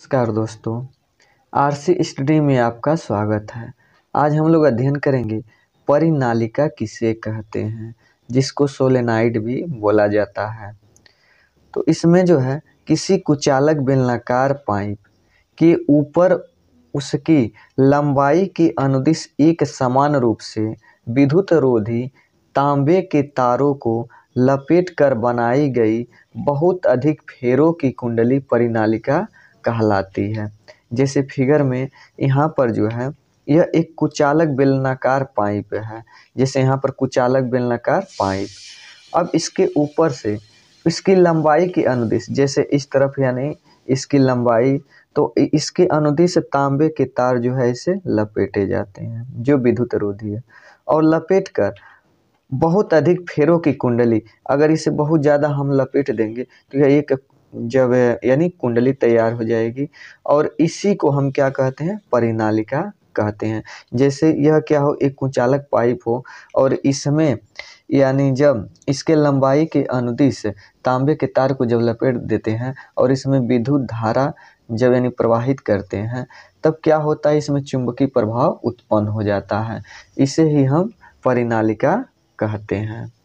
नमस्कार दोस्तों RC study में आपका स्वागत है आज हम लोग अध्ययन करेंगे परिनालिका किसे कहते हैं जिसको सोलेनाइड भी बोला जाता है तो इसमें जो है किसी कुचालक बेलनाकार पाइप के ऊपर उसकी लंबाई के अनुदिश एक समान रूप से विद्युत रोधी तांबे के तारों को लपेट कर बनाई गई बहुत अधिक फेरों की कुंडली परिनालिका कहलाती है जैसे फिगर में यहाँ पर जो है यह एक कुचालक बेलनाकार पाइप है जैसे यहाँ पर कुचालक बेलनाकार पाइप अब इसके ऊपर से इसकी लंबाई के अनुदेश जैसे इस तरफ यानी इसकी लंबाई तो इसके अनुदेश तांबे के तार जो है इसे लपेटे जाते हैं जो विद्युत रोधी है और लपेट कर बहुत अधिक फेरों की कुंडली अगर इसे बहुत ज़्यादा हम लपेट देंगे तो यह एक जब यानी कुंडली तैयार हो जाएगी और इसी को हम क्या कहते हैं परिनालिका कहते हैं जैसे यह क्या हो एक कुचालक पाइप हो और इसमें यानी जब इसके लंबाई के अनुदिश तांबे के तार को जब लपेट देते हैं और इसमें विद्युत धारा जब यानी प्रवाहित करते हैं तब क्या होता है इसमें चुंबकीय प्रभाव उत्पन्न हो जाता है इसे ही हम परिनालिका कहते हैं